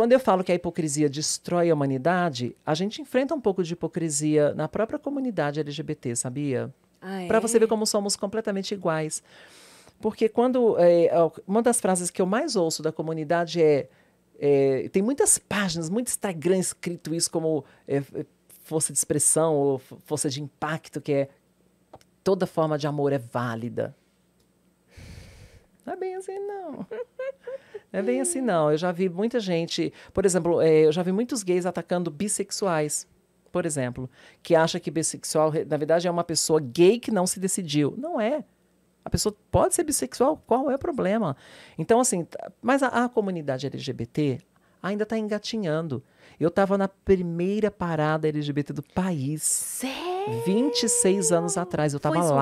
Quando eu falo que a hipocrisia destrói a humanidade, a gente enfrenta um pouco de hipocrisia na própria comunidade LGBT, sabia? Ah, é? Para você ver é? como somos completamente iguais. Porque quando. É, uma das frases que eu mais ouço da comunidade é. é tem muitas páginas, muito Instagram escrito isso como é, força de expressão ou força de impacto, que é toda forma de amor é válida. Não é bem assim, não. Não é bem assim, não. Eu já vi muita gente, por exemplo, eh, eu já vi muitos gays atacando bissexuais, por exemplo, que acha que bissexual, na verdade, é uma pessoa gay que não se decidiu. Não é. A pessoa pode ser bissexual, qual é o problema? Então, assim, mas a, a comunidade LGBT ainda está engatinhando. Eu estava na primeira parada LGBT do país. Sério? 26 anos atrás. Eu estava lá. Foi São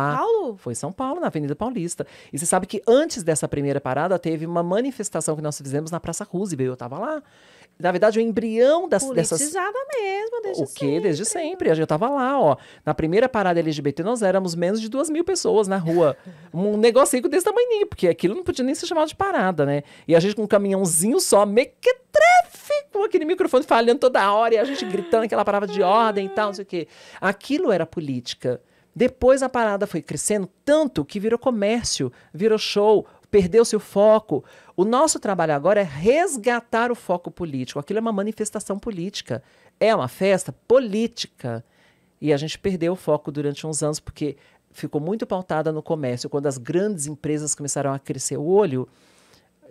Paulo? Foi São Paulo, na Avenida Paulista. E você sabe que antes dessa primeira parada, teve uma manifestação que nós fizemos na Praça Roosevelt. Eu estava lá. Na verdade, o embrião das, Politizada mesmo, desde o sempre. O quê? Desde sempre. A gente estava lá, ó. Na primeira parada LGBT, nós éramos menos de duas mil pessoas na rua. um negocinho desse tamanho, porque aquilo não podia nem ser chamado de parada, né? E a gente com um caminhãozinho só, mequetado com aquele microfone falhando toda hora e a gente gritando aquela palavra de ordem e tal, não sei o quê. Aquilo era política. Depois a parada foi crescendo tanto que virou comércio, virou show, perdeu seu foco. O nosso trabalho agora é resgatar o foco político. Aquilo é uma manifestação política, é uma festa política. E a gente perdeu o foco durante uns anos porque ficou muito pautada no comércio. Quando as grandes empresas começaram a crescer o olho,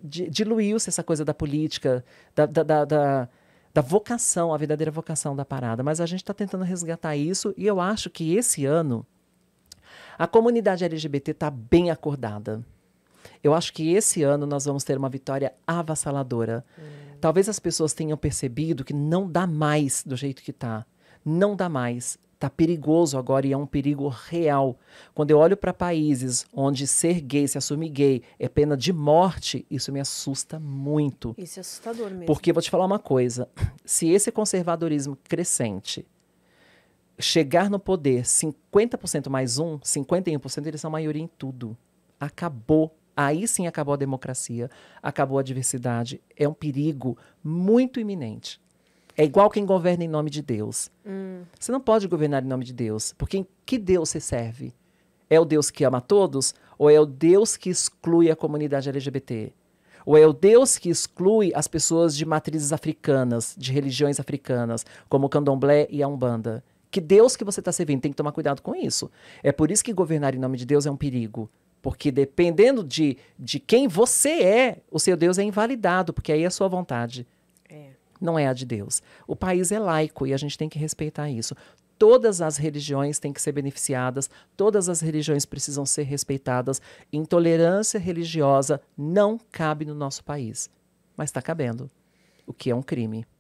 diluiu-se essa coisa da política, da, da, da, da, vocação, a verdadeira vocação da parada. Mas a gente está tentando resgatar isso e eu acho que esse ano a comunidade LGBT está bem acordada. Eu acho que esse ano nós vamos ter uma vitória avassaladora. Hum. Talvez as pessoas tenham percebido que não dá mais do jeito que está. Não dá mais. Tá perigoso agora e é um perigo real. Quando eu olho para países onde ser gay, se assumir gay, é pena de morte, isso me assusta muito. Isso é assustador mesmo. Porque vou te falar uma coisa: se esse conservadorismo crescente chegar no poder 50% mais um, 51%, eles são maioria em tudo. Acabou aí sim acabou a democracia, acabou a diversidade. É um perigo muito iminente. É igual quem governa em nome de Deus. Hum. Você não pode governar em nome de Deus, porque em que Deus você serve? É o Deus que ama todos ou é o Deus que exclui a comunidade LGBT? Ou é o Deus que exclui as pessoas de matrizes africanas, de religiões africanas, como o candomblé e a umbanda? Que Deus que você está servindo? Tem que tomar cuidado com isso. É por isso que governar em nome de Deus é um perigo. Porque dependendo de, de quem você é, o seu Deus é invalidado, porque aí é a sua vontade não é a de Deus. O país é laico e a gente tem que respeitar isso. Todas as religiões têm que ser beneficiadas, todas as religiões precisam ser respeitadas. Intolerância religiosa não cabe no nosso país, mas está cabendo, o que é um crime.